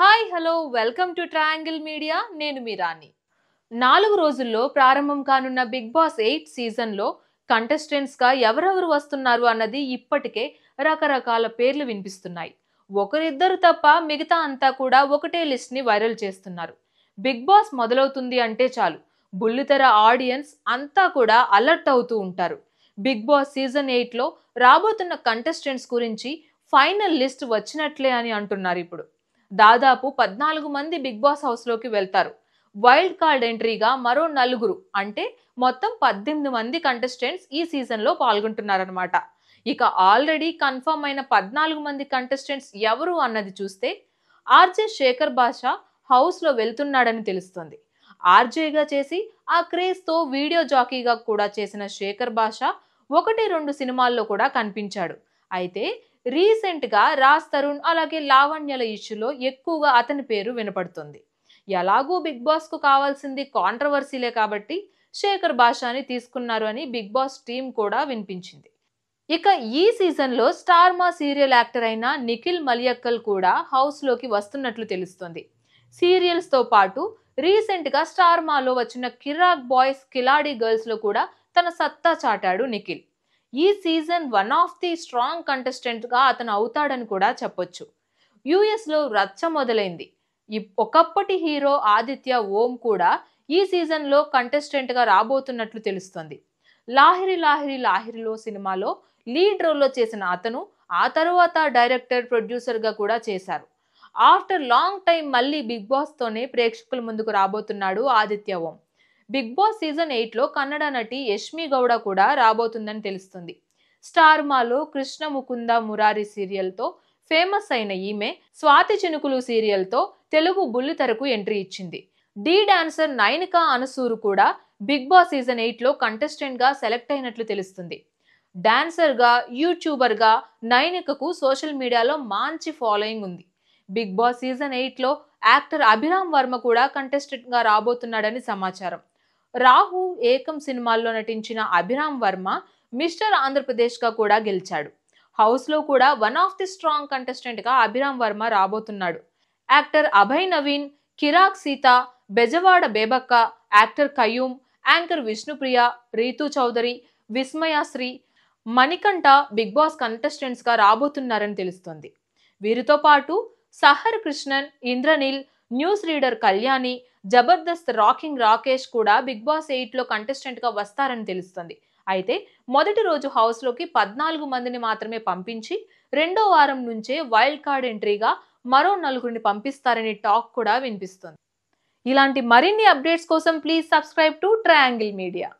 hi hello welcome to Triangle Media నేను మీ రాణి నాలుగు రోజుల్లో ప్రారంభం కానున్న బిగ్ బాస్ ఎయిట్ సీజన్లో కంటెస్టెంట్స్గా ఎవరెవరు వస్తున్నారు అన్నది ఇప్పటికే రకరకాల పేర్లు వినిపిస్తున్నాయి ఒకరిద్దరు తప్ప మిగతా అంతా కూడా ఒకటే లిస్ట్ని వైరల్ చేస్తున్నారు బిగ్ బాస్ మొదలవుతుంది అంటే చాలు బుల్లితెర ఆడియన్స్ అంతా కూడా అలర్ట్ అవుతూ ఉంటారు బిగ్ బాస్ సీజన్ ఎయిట్లో రాబోతున్న కంటెస్టెంట్స్ గురించి ఫైనల్ లిస్ట్ వచ్చినట్లే అని అంటున్నారు ఇప్పుడు దాదాపు పద్నాలుగు మంది బిగ్ బాస్ హౌస్లోకి వెళ్తారు వైల్డ్ కార్డ్ ఎంట్రీగా మరో నలుగురు అంటే మొత్తం పద్దెనిమిది మంది కంటెస్టెంట్స్ ఈ సీజన్లో పాల్గొంటున్నారనమాట ఇక ఆల్రెడీ కన్ఫర్మ్ అయిన పద్నాలుగు మంది కంటెస్టెంట్స్ ఎవరు అన్నది చూస్తే ఆర్జే శేఖర్ బాషా హౌస్లో వెళ్తున్నాడని తెలుస్తుంది ఆర్జేగా చేసి ఆ క్రేజ్తో వీడియో జాకీగా కూడా చేసిన శేఖర్ బాషా ఒకటి రెండు సినిమాల్లో కూడా కనిపించాడు అయితే రీసెంట్గా రాజ్ తరుణ్ అలాగే లావణ్యల ఇష్యూలో ఎక్కువగా అతని పేరు వినపడుతుంది ఎలాగూ బిగ్ బాస్కు కావాల్సింది కాంట్రవర్సీలే కాబట్టి శేఖర్ భాషాని తీసుకున్నారు అని బిగ్ బాస్ టీం కూడా వినిపించింది ఇక ఈ సీజన్లో స్టార్ మా సీరియల్ యాక్టర్ అయిన నిఖిల్ మలియక్కల్ కూడా హౌస్లోకి వస్తున్నట్లు తెలుస్తుంది సీరియల్స్తో పాటు రీసెంట్గా స్టార్ మాలో వచ్చిన కిరాక్ బాయ్స్ కిలాడీ గర్ల్స్లో కూడా తన సత్తా చాటాడు నిఖిల్ ఈ season one of the strong కంటెస్టెంట్గా అతను అవుతాడని కూడా చెప్పొచ్చు యుఎస్లో రచ్చ మొదలైంది ఒకప్పటి హీరో ఆదిత్య ఓం కూడా ఈ సీజన్లో కంటెస్టెంట్గా రాబోతున్నట్లు తెలుస్తోంది లాహిరి లాహిరి లాహిరిలో సినిమాలో లీడ్ రోల్లో చేసిన అతను ఆ తరువాత డైరెక్టర్ ప్రొడ్యూసర్గా కూడా చేశారు ఆఫ్టర్ లాంగ్ టైం మళ్ళీ బిగ్ బాస్తోనే ప్రేక్షకుల ముందుకు రాబోతున్నాడు Aditya Om Bigg Boss season ఎయిట్లో కన్నడ నటి యష్మి గౌడ కూడా రాబోతుందని తెలుస్తుంది స్టార్ మాలో కృష్ణ ముకుంద మురారి సీరియల్తో ఫేమస్ అయిన ఈమె స్వాతి చినుకులు సీరియల్తో తెలుగు బుల్లితెరకు ఎంట్రీ ఇచ్చింది డి డాన్సర్ నైనికా అనసూరు కూడా బిగ్ బాస్ సీజన్ ఎయిట్లో కంటెస్టెంట్గా సెలెక్ట్ అయినట్లు తెలుస్తుంది డాన్సర్గా యూట్యూబర్గా నైనికకు సోషల్ మీడియాలో మంచి ఫాలోయింగ్ ఉంది బిగ్ బాస్ సీజన్ ఎయిట్లో యాక్టర్ అభిరామ్ వర్మ కూడా కంటెస్టెంట్గా రాబోతున్నాడని సమాచారం రాహు ఏకం సినిమాల్లో నటించిన అభిరామ్ వర్మ మిస్టర్ ఆంధ్రప్రదేశ్గా కూడా గెలిచాడు హౌస్లో కూడా వన్ ఆఫ్ ది స్ట్రాంగ్ కంటెస్టెంట్గా అభిరామ్ వర్మ రాబోతున్నాడు actor Abhay Naveen Kirak Seetha Bezawada Bebakka actor Kayyum anchor Vishnupriya Rithu Chowdary Vismayasri Manikanta Bigg Boss కంటెస్టెంట్స్గా రాబోతున్నారని తెలుస్తోంది వీరితో పాటు Sahar Krishnan Indraneel news reader Kalyani Jabardasth rocking Rakesh కూడా బిగ్ బాస్ ఎయిట్లో కంటెస్టెంట్గా వస్తారని తెలుస్తుంది అయితే మొదటి రోజు హౌస్లోకి పద్నాలుగు మందిని మాత్రమే పంపించి రెండో వారం నుంచే వైల్డ్ కార్డ్ ఎంట్రీగా మరో నలుగురిని పంపిస్తారనే టాక్ కూడా వినిపిస్తుంది ఇలాంటి మరిన్ని అప్డేట్స్ కోసం please subscribe to Triangle media